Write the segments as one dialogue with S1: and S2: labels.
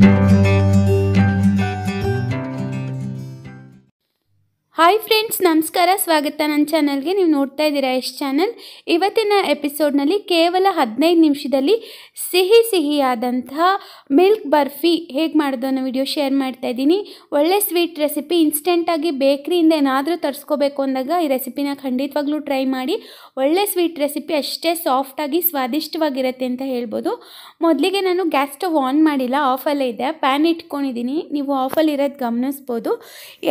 S1: you. Mm-hmm. Hi friends ನಮಸ್ಕಾರ ಸ್ವಾಗತ ನನ್ನ ಚಾನಲ್ಗೆ ನೀವು ನೋಡ್ತಾ ಇದ್ದೀರಾ ಎಸ್ ಚಾನಲ್ ಇವತ್ತಿನ ಎಪಿಸೋಡ್ನಲ್ಲಿ ಕೇವಲ ಹದಿನೈದು ನಿಮಿಷದಲ್ಲಿ ಸಿಹಿ ಸಿಹಿಯಾದಂತಹ ಮಿಲ್ಕ್ ಬರ್ಫಿ ಹೇಗೆ ಮಾಡೋದು ಅನ್ನೋ ವಿಡಿಯೋ ಶೇರ್ ಮಾಡ್ತಾ ಇದ್ದೀನಿ ಒಳ್ಳೆ ಸ್ವೀಟ್ ರೆಸಿಪಿ ಇನ್ಸ್ಟೆಂಟಾಗಿ ಬೇಕ್ರಿಯಿಂದ ಏನಾದರೂ ತರಿಸ್ಕೋಬೇಕು ಅಂದಾಗ ಈ ರೆಸಿಪಿನ ಖಂಡಿತವಾಗ್ಲೂ ಟ್ರೈ ಮಾಡಿ ಒಳ್ಳೆ ಸ್ವೀಟ್ ರೆಸಿಪಿ ಅಷ್ಟೇ ಸಾಫ್ಟಾಗಿ ಸ್ವಾದಿಷ್ಟವಾಗಿರುತ್ತೆ ಅಂತ ಹೇಳ್ಬೋದು ಮೊದಲಿಗೆ ನಾನು ಗ್ಯಾಸ್ ಸ್ಟವ್ ಆನ್ ಮಾಡಿಲ್ಲ ಆಫಲ್ಲೇ ಇದೆ ಪ್ಯಾನ್ ಇಟ್ಕೊಂಡಿದ್ದೀನಿ ನೀವು ಆಫಲ್ಲಿರೋದು ಗಮನಿಸ್ಬೋದು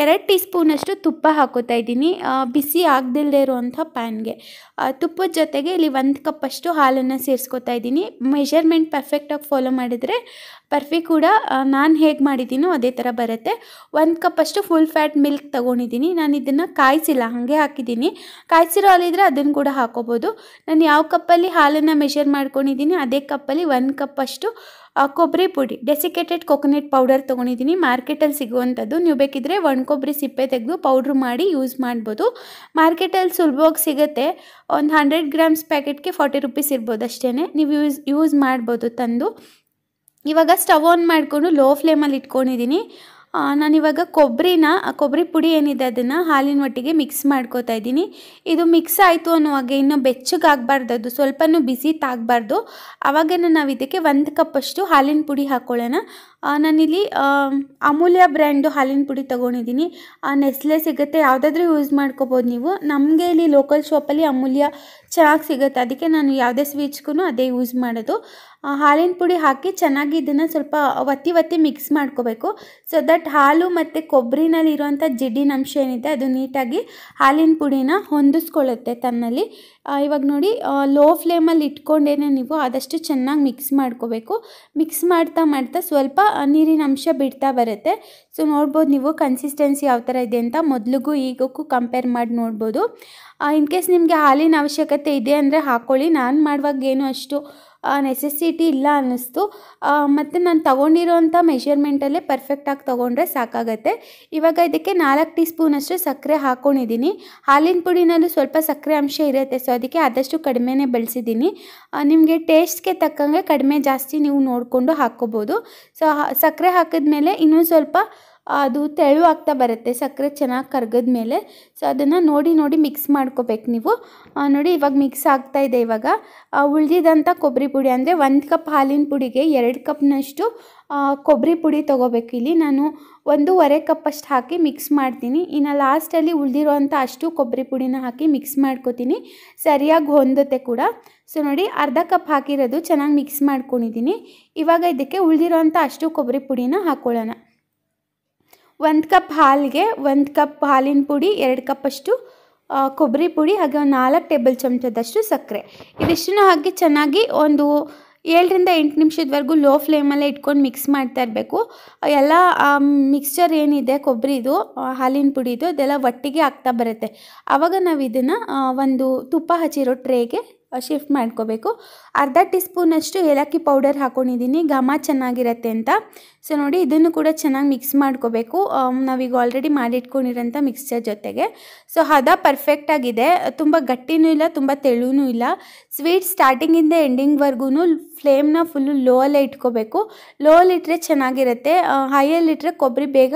S1: ಎರಡು ಟೀ ಸ್ಪೂನಷ್ಟು ತುಪ್ಪ ತುಪ್ಪ ಹಾಕೋತಾ ಇದ್ದೀನಿ ಬಿಸಿ ಆಗದಿಲ್ಲದೆ ಇರುವಂಥ ಪ್ಯಾನ್ಗೆ ತುಪ್ಪದ ಜೊತೆಗೆ ಇಲ್ಲಿ ಒಂದು ಕಪ್ಪಷ್ಟು ಹಾಲನ್ನು ಸೇರಿಸ್ಕೊತಾ ಇದ್ದೀನಿ ಮೆಷರ್ಮೆಂಟ್ ಪರ್ಫೆಕ್ಟಾಗಿ ಫಾಲೋ ಮಾಡಿದರೆ ಪರ್ಫೆಕ್ಟ್ ಕೂಡ ನಾನು ಹೇಗೆ ಮಾಡಿದ್ದೀನೋ ಅದೇ ಥರ ಬರುತ್ತೆ ಒಂದು ಕಪ್ಪಷ್ಟು ಫುಲ್ ಫ್ಯಾಟ್ ಮಿಲ್ಕ್ ತೊಗೊಂಡಿದ್ದೀನಿ ನಾನು ಇದನ್ನು ಕಾಯಿಸಿಲ್ಲ ಹಾಗೆ ಹಾಕಿದ್ದೀನಿ ಕಾಯಿಸಿರೋ ಹಾಲಿದ್ರೆ ಅದನ್ನು ಕೂಡ ಹಾಕೋಬೋದು ನಾನು ಯಾವ ಕಪ್ಪಲ್ಲಿ ಹಾಲನ್ನು ಮೆಷರ್ ಮಾಡ್ಕೊಂಡಿದ್ದೀನಿ ಅದೇ ಕಪ್ಪಲ್ಲಿ ಒಂದು ಕಪ್ಪಷ್ಟು ಕೊಬ್ಬರಿ ಪುಡಿ ಡೆಸಿಕೇಟೆಡ್ ಕೊಕೊನಟ್ ಪೌಡರ್ ತೊಗೊಂಡಿದ್ದೀನಿ ಮಾರ್ಕೆಟಲ್ಲಿ ಸಿಗುವಂಥದ್ದು ನೀವು ಬೇಕಿದ್ರೆ ಒಣ ಕೊಬ್ಬರಿ ಸಿಪ್ಪೆ ತೆಗೆದು ಪೌಡ್ರ್ ಮಾಡಿ ಯೂಸ್ ಮಾಡ್ಬೋದು ಮಾರ್ಕೆಟಲ್ಲಿ ಸುಲಭವಾಗಿ ಸಿಗುತ್ತೆ ಒಂದು ಹಂಡ್ರೆಡ್ ಗ್ರಾಮ್ಸ್ ಪ್ಯಾಕೆಟ್ಗೆ ಫಾರ್ಟಿ ರುಪೀಸ್ ಇರ್ಬೋದು ಅಷ್ಟೇ ನೀವು ಯೂಸ್ ಯೂಸ್ ಮಾಡ್ಬೋದು ತಂದು ಇವಾಗ ಸ್ಟವ್ ಆನ್ ಮಾಡಿಕೊಂಡು ಲೋ ಫ್ಲೇಮಲ್ಲಿ ಇಟ್ಕೊಂಡಿದ್ದೀನಿ ನಾನಿವಾಗ ಕೊಬ್ಬರಿನ ಕೊಬ್ಬರಿ ಪುಡಿ ಏನಿದೆ ಅದನ್ನು ಹಾಲಿನ ಒಟ್ಟಿಗೆ ಮಿಕ್ಸ್ ಮಾಡ್ಕೋತಾ ಇದ್ದೀನಿ ಇದು ಮಿಕ್ಸ್ ಆಯಿತು ಅನ್ನುವಾಗ ಇನ್ನೂ ಬೆಚ್ಚಗಾಗಬಾರ್ದು ಅದು ಸ್ವಲ್ಪನೂ ಬಿಸಿ ತಾಗಬಾರ್ದು ಆವಾಗ ನಾವು ಇದಕ್ಕೆ ಒಂದು ಕಪ್ಪಷ್ಟು ಹಾಲಿನ ಪುಡಿ ಹಾಕ್ಕೊಳ್ಳೋಣ ನಾನಿಲ್ಲಿ ಅಮೂಲ್ಯ ಬ್ರ್ಯಾಂಡು ಹಾಲಿನ ಪುಡಿ ತೊಗೊಂಡಿದ್ದೀನಿ ನೆಸ್ಲೆ ಸಿಗುತ್ತೆ ಯಾವುದಾದ್ರೂ ಯೂಸ್ ಮಾಡ್ಕೋಬೋದು ನೀವು ನಮಗೆ ಇಲ್ಲಿ ಲೋಕಲ್ ಶಾಪಲ್ಲಿ ಅಮೂಲ್ಯ ಚೆನ್ನಾಗಿ ಸಿಗುತ್ತೆ ಅದಕ್ಕೆ ನಾನು ಯಾವುದೇ ಸ್ವೀಚ್ಗೂ ಅದೇ ಯೂಸ್ ಮಾಡೋದು ಹಾಲಿನ ಪುಡಿ ಹಾಕಿ ಚೆನ್ನಾಗಿ ಇದನ್ನು ಸ್ವಲ್ಪ ಒತ್ತಿ ಒತ್ತಿ ಮಿಕ್ಸ್ ಮಾಡ್ಕೋಬೇಕು ಸೊ ದಟ್ ಹಾಲು ಮತ್ತು ಕೊಬ್ಬರಿನಲ್ಲಿರುವಂಥ ಜಿಡ್ಡಿನ ಅಂಶ ಏನಿದೆ ಅದು ನೀಟಾಗಿ ಹಾಲಿನ ಪುಡಿನ ಹೊಂದಿಸ್ಕೊಳ್ಳುತ್ತೆ ತನ್ನಲ್ಲಿ ಇವಾಗ ನೋಡಿ ಲೋ ಫ್ಲೇಮಲ್ಲಿ ಇಟ್ಕೊಂಡೇನೆ ನೀವು ಆದಷ್ಟು ಚೆನ್ನಾಗಿ ಮಿಕ್ಸ್ ಮಾಡ್ಕೋಬೇಕು ಮಿಕ್ಸ್ ಮಾಡ್ತಾ ಮಾಡ್ತಾ ಸ್ವಲ್ಪ ನೀರಿನ ಅಂಶ ಬಿಡ್ತಾ ಬರುತ್ತೆ ಸೊ ನೋಡ್ಬೋದು ನೀವು ಕನ್ಸಿಸ್ಟೆನ್ಸಿ ಯಾವ ಥರ ಇದೆ ಅಂತ ಮೊದಲಿಗೂ ಈಗಕ್ಕೂ ಕಂಪೇರ್ ಮಾಡಿ ನೋಡ್ಬೋದು ಇನ್ ಕೇಸ್ ನಿಮಗೆ ಹಾಲಿನ ಅವಶ್ಯಕತೆ ಇದೆ ಅಂದರೆ ಹಾಕ್ಕೊಳ್ಳಿ ನಾನು ಮಾಡುವಾಗ ಏನು ಅಷ್ಟು ನೆಸೆಸಿಟಿ ಇಲ್ಲ ಅನ್ನಿಸ್ತು ಮತ್ತು ನಾನು ತೊಗೊಂಡಿರೋಂಥ ಮೆಷರ್ಮೆಂಟಲ್ಲೇ ಪರ್ಫೆಕ್ಟಾಗಿ ತೊಗೊಂಡ್ರೆ ಸಾಕಾಗತ್ತೆ ಇವಾಗ ಇದಕ್ಕೆ ನಾಲ್ಕು ಟೀ ಸ್ಪೂನಷ್ಟು ಸಕ್ಕರೆ ಹಾಕ್ಕೊಂಡಿದ್ದೀನಿ ಹಾಲಿನ ಪುಡಿನಲ್ಲೂ ಸ್ವಲ್ಪ ಸಕ್ಕರೆ ಅಂಶ ಇರುತ್ತೆ ಸೊ ಅದಕ್ಕೆ ಆದಷ್ಟು ಕಡಿಮೆನೇ ಬೆಳೆಸಿದ್ದೀನಿ ನಿಮಗೆ ಟೇಸ್ಟ್ಗೆ ತಕ್ಕಂಗೆ ಕಡಿಮೆ ಜಾಸ್ತಿ ನೀವು ನೋಡಿಕೊಂಡು ಹಾಕ್ಕೋಬೋದು ಸೊ ಸಕ್ಕರೆ ಹಾಕಿದ್ಮೇಲೆ ಮೇಲೆ ಇನ್ನೂ ಸ್ವಲ್ಪ ಅದು ತೆಳು ಬರುತ್ತೆ ಸಕ್ಕರೆ ಚೆನ್ನಾಗಿ ಕರ್ಗದ ಮೇಲೆ ಸೊ ಅದನ್ನು ನೋಡಿ ನೋಡಿ ಮಿಕ್ಸ್ ಮಾಡ್ಕೋಬೇಕು ನೀವು ನೋಡಿ ಇವಾಗ ಮಿಕ್ಸ್ ಆಗ್ತಾ ಇದೆ ಇವಾಗ ಉಳಿದಿದಂಥ ಕೊಬ್ಬರಿ ಪುಡಿ ಅಂದರೆ ಒಂದು ಕಪ್ ಹಾಲಿನ ಪುಡಿಗೆ ಎರಡು ಕಪ್ನಷ್ಟು ಕೊಬ್ಬರಿ ಪುಡಿ ತೊಗೋಬೇಕು ಇಲ್ಲಿ ನಾನು ಒಂದೂವರೆ ಕಪ್ ಅಷ್ಟು ಹಾಕಿ ಮಿಕ್ಸ್ ಮಾಡ್ತೀನಿ ಇನ್ನು ಲಾಸ್ಟಲ್ಲಿ ಉಳಿದಿರೋವಂಥ ಅಷ್ಟು ಕೊಬ್ಬರಿ ಪುಡಿನ ಹಾಕಿ ಮಿಕ್ಸ್ ಮಾಡ್ಕೋತೀನಿ ಸರಿಯಾಗಿ ಹೊಂದುತ್ತೆ ಕೂಡ ಸೊ ನೋಡಿ ಅರ್ಧ ಕಪ್ ಹಾಕಿರೋದು ಚೆನ್ನಾಗಿ ಮಿಕ್ಸ್ ಮಾಡ್ಕೊಂಡಿದ್ದೀನಿ ಇವಾಗ ಇದಕ್ಕೆ ಉಳಿದಿರೋವಂಥ ಅಷ್ಟು ಕೊಬ್ಬರಿ ಪುಡಿನ ಹಾಕ್ಕೊಳ್ಳೋಣ ಒಂದು ಕಪ್ ಹಾಲಿಗೆ ಒಂದು ಕಪ್ ಹಾಲಿನ ಪುಡಿ ಎರಡು ಕಪ್ಪಷ್ಟು ಕೊಬ್ಬರಿ ಪುಡಿ ಹಾಗೆ ಒಂದು ನಾಲ್ಕು ಟೇಬಲ್ ಚಮಚದಷ್ಟು ಸಕ್ಕರೆ ಇದಿಷ್ಟನ್ನು ಹಾಕಿ ಚೆನ್ನಾಗಿ ಒಂದು ಏಳರಿಂದ ಎಂಟು ನಿಮಿಷದವರೆಗೂ ಲೋ ಫ್ಲೇಮಲ್ಲೇ ಇಟ್ಕೊಂಡು ಮಿಕ್ಸ್ ಮಾಡ್ತಾ ಇರಬೇಕು ಎಲ್ಲ ಮಿಕ್ಸ್ಚರ್ ಏನಿದೆ ಕೊಬ್ಬರಿದು ಹಾಲಿನ ಪುಡಿದು ಅದೆಲ್ಲ ಒಟ್ಟಿಗೆ ಆಗ್ತಾ ಬರುತ್ತೆ ಆವಾಗ ನಾವು ಇದನ್ನು ಒಂದು ತುಪ್ಪ ಹಚ್ಚಿರೋ ಟ್ರೇಗೆ ಶಿಫ್ಟ್ ಮಾಡ್ಕೋಬೇಕು ಅರ್ಧ ಟೀ ಸ್ಪೂನಷ್ಟು ಏಲಕ್ಕಿ ಪೌಡರ್ ಹಾಕ್ಕೊಂಡಿದ್ದೀನಿ ಘಮ ಚೆನ್ನಾಗಿರತ್ತೆ ಅಂತ ಸೊ ನೋಡಿ ಇದನ್ನು ಕೂಡ ಚೆನ್ನಾಗಿ ಮಿಕ್ಸ್ ಮಾಡ್ಕೋಬೇಕು ನಾವೀಗ ಆಲ್ರೆಡಿ ಮಾಡಿಟ್ಕೊಂಡಿರೋಂಥ ಮಿಕ್ಸ್ಚರ್ ಜೊತೆಗೆ ಸೊ ಹದ ಪರ್ಫೆಕ್ಟಾಗಿದೆ ತುಂಬ ಗಟ್ಟಿನೂ ಇಲ್ಲ ತುಂಬ ತೆಳುವೂ ಇಲ್ಲ ಸ್ವೀಟ್ ಸ್ಟಾರ್ಟಿಂಗಿಂದ ಎಂಡಿಂಗ್ವರೆಗೂ ಫ್ಲೇಮ್ನ ಫುಲ್ಲು ಲೋ ಅಲ್ಲೇ ಇಟ್ಕೋಬೇಕು ಲೋ ಅಲ್ಲಿಟ್ಟರೆ ಚೆನ್ನಾಗಿರುತ್ತೆ ಹೈಯಲ್ಲಿಟ್ಟರೆ ಕೊಬ್ಬರಿ ಬೇಗ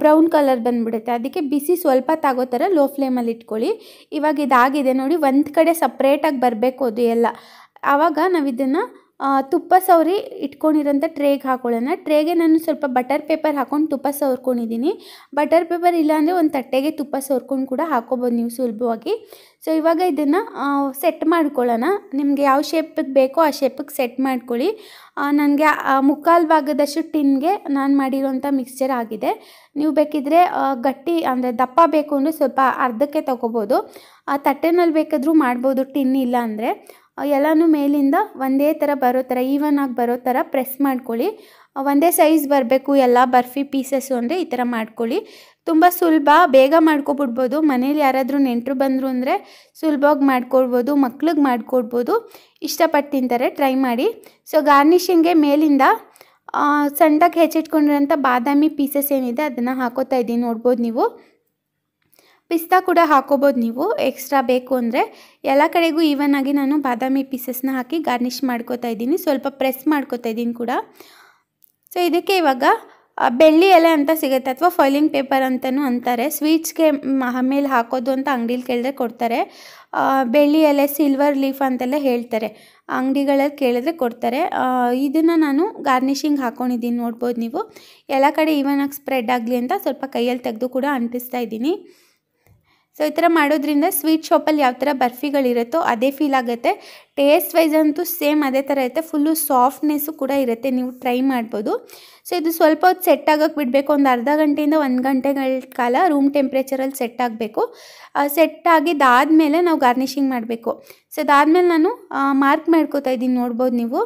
S1: ಬ್ರೌನ್ ಕಲರ್ ಬಂದ್ಬಿಡುತ್ತೆ ಅದಕ್ಕೆ ಬಿಸಿ ಸ್ವಲ್ಪ ತಾಗೋ ಥರ ಲೋ ಫ್ಲೇಮಲ್ಲಿ ಇಟ್ಕೊಳ್ಳಿ ಇವಾಗ ಇದಾಗಿದೆ ನೋಡಿ ಒಂದು ಕಡೆ ಸಪ್ರೇಟಾಗಿ ಬರಬೇಕು ಅದು ಎಲ್ಲ ಆವಾಗ ನಾವು ಇದನ್ನು ತುಪ್ಪ ಸವರಿ ಇಟ್ಕೊಂಡಿರೋಂಥ ಟ್ರೇಗೆ ಹಾಕೊಳ್ಳೋಣ ಟ್ರೇಗೆ ನಾನು ಸ್ವಲ್ಪ ಬಟರ್ ಪೇಪರ್ ಹಾಕೊಂಡು ತುಪ್ಪ ಸವರ್ಕೊಂಡಿದ್ದೀನಿ ಬಟರ್ ಪೇಪರ್ ಇಲ್ಲಾಂದರೆ ಒಂದು ತಟ್ಟೆಗೆ ತುಪ್ಪ ಸವರ್ಕೊಂಡು ಕೂಡ ಹಾಕೋಬೋದು ನೀವು ಸುಲಭವಾಗಿ ಸೊ ಇವಾಗ ಇದನ್ನು ಸೆಟ್ ಮಾಡ್ಕೊಳ್ಳೋಣ ನಿಮಗೆ ಯಾವ ಶೇಪಿಗೆ ಬೇಕೋ ಆ ಶೇಪಿಗೆ ಸೆಟ್ ಮಾಡ್ಕೊಳ್ಳಿ ನನಗೆ ಮುಕ್ಕಾಲು ಭಾಗದಷ್ಟು ಟಿನ್ಗೆ ನಾನು ಮಾಡಿರೋಂಥ ಮಿಕ್ಸ್ಚರ್ ಆಗಿದೆ ನೀವು ಬೇಕಿದ್ರೆ ಗಟ್ಟಿ ಅಂದರೆ ದಪ್ಪ ಬೇಕು ಅಂದರೆ ಸ್ವಲ್ಪ ಅರ್ಧಕ್ಕೆ ತೊಗೋಬೋದು ಆ ತಟ್ಟೆನಲ್ಲಿ ಬೇಕಾದರೂ ಮಾಡ್ಬೋದು ಟಿನ್ ಇಲ್ಲ ಅಂದರೆ ಎಲ್ಲನೂ ಮೇಲಿಂದ ಒಂದೇ ಥರ ಬರೋ ಥರ ಈವನ್ ಆಗಿ ಬರೋ ಥರ ಪ್ರೆಸ್ ಮಾಡ್ಕೊಳ್ಳಿ ಒಂದೇ ಸೈಜ್ ಬರಬೇಕು ಎಲ್ಲ ಬರ್ಫಿ ಪೀಸಸ್ಸು ಅಂದರೆ ಈ ಥರ ಮಾಡ್ಕೊಳ್ಳಿ ತುಂಬ ಸುಲಭ ಬೇಗ ಮಾಡ್ಕೊಬಿಡ್ಬೋದು ಮನೇಲಿ ಯಾರಾದರೂ ನೆಂಟರು ಬಂದರು ಅಂದರೆ ಸುಲಭವಾಗಿ ಮಾಡ್ಕೊಡ್ಬೋದು ಮಕ್ಳಿಗೆ ಮಾಡ್ಕೊಡ್ಬೋದು ಇಷ್ಟಪಟ್ಟು ತಿಂತಾರೆ ಟ್ರೈ ಮಾಡಿ ಸೊ ಗಾರ್ನಿಷಿಂಗ್ಗೆ ಮೇಲಿಂದ ಸಣ್ಣಕ್ಕೆ ಹೆಚ್ಚಿಟ್ಕೊಂಡಿರೋಂಥ ಬಾದಾಮಿ ಪೀಸಸ್ ಏನಿದೆ ಅದನ್ನು ಹಾಕೋತಾ ಇದ್ದೀನಿ ನೋಡ್ಬೋದು ನೀವು ಪಿಸ್ತಾ ಕೂಡ ಹಾಕೋಬೋದು ನೀವು ಎಕ್ಸ್ಟ್ರಾ ಬೇಕು ಅಂದರೆ ಎಲ್ಲ ಕಡೆಗೂ ಈವನ್ ಆಗಿ ನಾನು ಬಾದಾಮಿ ಪೀಸಸ್ನ ಹಾಕಿ ಗಾರ್ನಿಷ್ ಮಾಡ್ಕೋತಾ ಇದ್ದೀನಿ ಸ್ವಲ್ಪ ಪ್ರೆಸ್ ಮಾಡ್ಕೋತಾ ಇದ್ದೀನಿ ಕೂಡ ಸೊ ಇದಕ್ಕೆ ಇವಾಗ ಬೆಳ್ಳಿ ಎಲೆ ಅಂತ ಸಿಗುತ್ತೆ ಅಥವಾ ಫಾಯ್ಲಿಂಗ್ ಪೇಪರ್ ಅಂತಲೂ ಅಂತಾರೆ ಸ್ವೀಟ್ಸ್ಗೆ ಆಮೇಲೆ ಹಾಕೋದು ಅಂತ ಅಂಗಡೀಲಿ ಕೇಳಿದ್ರೆ ಕೊಡ್ತಾರೆ ಬೆಳ್ಳಿ ಎಲೆ ಸಿಲ್ವರ್ ಲೀಫ್ ಅಂತೆಲ್ಲ ಹೇಳ್ತಾರೆ ಅಂಗಡಿಗಳಲ್ಲಿ ಕೇಳಿದ್ರೆ ಕೊಡ್ತಾರೆ ಇದನ್ನು ನಾನು ಗಾರ್ನಿಷಿಂಗ್ ಹಾಕ್ಕೊಂಡಿದ್ದೀನಿ ನೋಡ್ಬೋದು ನೀವು ಎಲ್ಲ ಕಡೆ ಈವನ್ ಆಗಿ ಸ್ಪ್ರೆಡ್ ಆಗಲಿ ಅಂತ ಸ್ವಲ್ಪ ಕೈಯಲ್ಲಿ ತೆಗೆದು ಕೂಡ ಅಂಟಿಸ್ತಾ ಇದ್ದೀನಿ ಸೊ ಈ ಥರ ಮಾಡೋದ್ರಿಂದ ಸ್ವೀಟ್ ಶಾಪಲ್ಲಿ ಯಾವ ಥರ ಬರ್ಫಿಗಳಿರುತ್ತೋ ಅದೇ ಫೀಲ್ ಆಗುತ್ತೆ ಟೇಸ್ಟ್ ವೈಸ್ ಅಂತೂ ಸೇಮ್ ಅದೇ ಥರ ಇರುತ್ತೆ ಫುಲ್ಲು ಸಾಫ್ಟ್ನೆಸ್ಸು ಕೂಡ ಇರುತ್ತೆ ನೀವು ಟ್ರೈ ಮಾಡ್ಬೋದು ಸೊ ಇದು ಸ್ವಲ್ಪ ಹೊತ್ತು ಸೆಟ್ ಆಗೋಕ್ಕೆ ಬಿಡಬೇಕು ಒಂದು ಅರ್ಧ ಗಂಟೆಯಿಂದ ಒಂದು ಗಂಟೆಗಳ ಕಾಲ ರೂಮ್ ಟೆಂಪ್ರೇಚರಲ್ಲಿ ಸೆಟ್ ಆಗಬೇಕು ಸೆಟ್ ಆಗಿದ್ದಾದಮೇಲೆ ನಾವು ಗಾರ್ನಿಷಿಂಗ್ ಮಾಡಬೇಕು ಸೊ ಅದಾದಮೇಲೆ ನಾನು ಮಾರ್ಕ್ ಮಾಡ್ಕೋತಾ ಇದ್ದೀನಿ ನೋಡ್ಬೋದು ನೀವು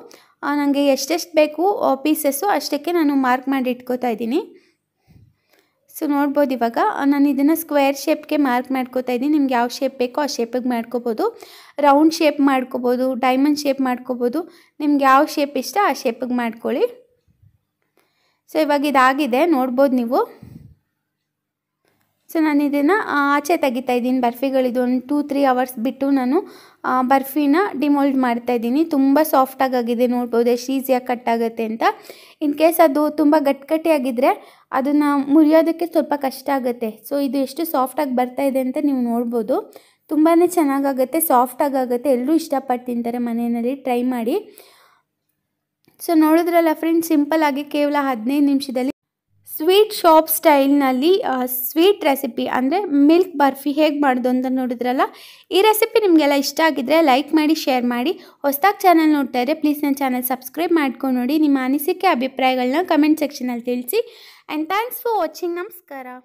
S1: ನನಗೆ ಎಷ್ಟೆಷ್ಟು ಬೇಕು ಪೀಸಸ್ಸು ಅಷ್ಟಕ್ಕೆ ನಾನು ಮಾರ್ಕ್ ಮಾಡಿ ಇಟ್ಕೋತಾ ಇದ್ದೀನಿ ಸೊ ನೋಡ್ಬೋದು ಇವಾಗ ನಾನು ಇದನ್ನು ಸ್ಕ್ವೇರ್ ಶೇಪ್ಗೆ ಮಾರ್ಕ್ ಮಾಡ್ಕೋತಾ ಇದ್ದೀನಿ ನಿಮ್ಗೆ ಯಾವ ಶೇಪ್ ಬೇಕೋ ಆ ಶೇಪಿಗೆ ಮಾಡ್ಕೋಬೋದು ರೌಂಡ್ ಶೇಪ್ ಮಾಡ್ಕೋಬೋದು ಡೈಮಂಡ್ ಶೇಪ್ ಮಾಡ್ಕೋಬೋದು ನಿಮ್ಗೆ ಯಾವ ಶೇಪ್ ಇಷ್ಟ ಆ ಶೇಪಿಗೆ ಮಾಡ್ಕೊಳ್ಳಿ ಸೊ ಇವಾಗ ಇದಾಗಿದೆ ನೋಡ್ಬೋದು ನೀವು ಸೊ ನಾನು ಇದನ್ನು ಆಚೆ ತೆಗಿತಾ ಇದ್ದೀನಿ ಬರ್ಫಿಗಳಿದು ಒಂದು ಟೂ ತ್ರೀ ಅವರ್ಸ್ ಬಿಟ್ಟು ನಾನು ಬರ್ಫಿನ ಡಿಮೋಲ್ಡ್ ಮಾಡ್ತಾ ಇದ್ದೀನಿ ತುಂಬ ಸಾಫ್ಟಾಗಿ ಆಗಿದೆ ನೋಡ್ಬೋದು ಎಷ್ಟು ಈಸಿಯಾಗಿ ಕಟ್ ಆಗುತ್ತೆ ಅಂತ ಇನ್ ಕೇಸ್ ಅದು ತುಂಬ ಆಗಿದ್ದರೆ ಅದನ್ನು ಮುರಿಯೋದಕ್ಕೆ ಸ್ವಲ್ಪ ಕಷ್ಟ ಆಗುತ್ತೆ ಸೊ ಇದು ಎಷ್ಟು ಸಾಫ್ಟಾಗಿ ಬರ್ತಾ ಇದೆ ಅಂತ ನೀವು ನೋಡ್ಬೋದು ತುಂಬಾ ಚೆನ್ನಾಗಾಗುತ್ತೆ ಸಾಫ್ಟಾಗಿ ಆಗುತ್ತೆ ಎಲ್ಲರೂ ಇಷ್ಟಪಟ್ಟು ತಿಂತಾರೆ ಮನೆಯಲ್ಲಿ ಟ್ರೈ ಮಾಡಿ ಸೊ ನೋಡಿದ್ರಲ್ಲ ಫ್ರೆಂಡ್ಸ್ ಸಿಂಪಲ್ ಆಗಿ ಕೇವಲ ಹದಿನೈದು ನಿಮಿಷದಲ್ಲಿ ಸ್ವೀಟ್ ಶಾಪ್ ಸ್ಟೈಲ್ನಲ್ಲಿ ಸ್ವೀಟ್ ರೆಸಿಪಿ ಅಂದರೆ ಮಿಲ್ಕ್ ಬರ್ಫಿ ಹೇಗೆ ಮಾಡೋದು ಅಂತ ನೋಡಿದ್ರಲ್ಲ ಈ ರೆಸಿಪಿ ನಿಮಗೆಲ್ಲ ಇಷ್ಟ ಆಗಿದ್ದರೆ ಲೈಕ್ ಮಾಡಿ ಶೇರ್ ಮಾಡಿ ಹೊಸ್ದಾಗಿ ಚಾನಲ್ ನೋಡ್ತಾ ಇದ್ದರೆ ಪ್ಲೀಸ್ ನನ್ನ ಚಾನಲ್ ಸಬ್ಸ್ಕ್ರೈಬ್ ಮಾಡ್ಕೊಂಡು ನೋಡಿ ನಿಮ್ಮ ಅನಿಸಿಕೆ ಅಭಿಪ್ರಾಯಗಳನ್ನ ಕಮೆಂಟ್ ಸೆಕ್ಷನಲ್ಲಿ ತಿಳಿಸಿ ಆ್ಯಂಡ್ ಥ್ಯಾಂಕ್ಸ್ ಫಾರ್ ವಾಚಿಂಗ್ ನಮಸ್ಕಾರ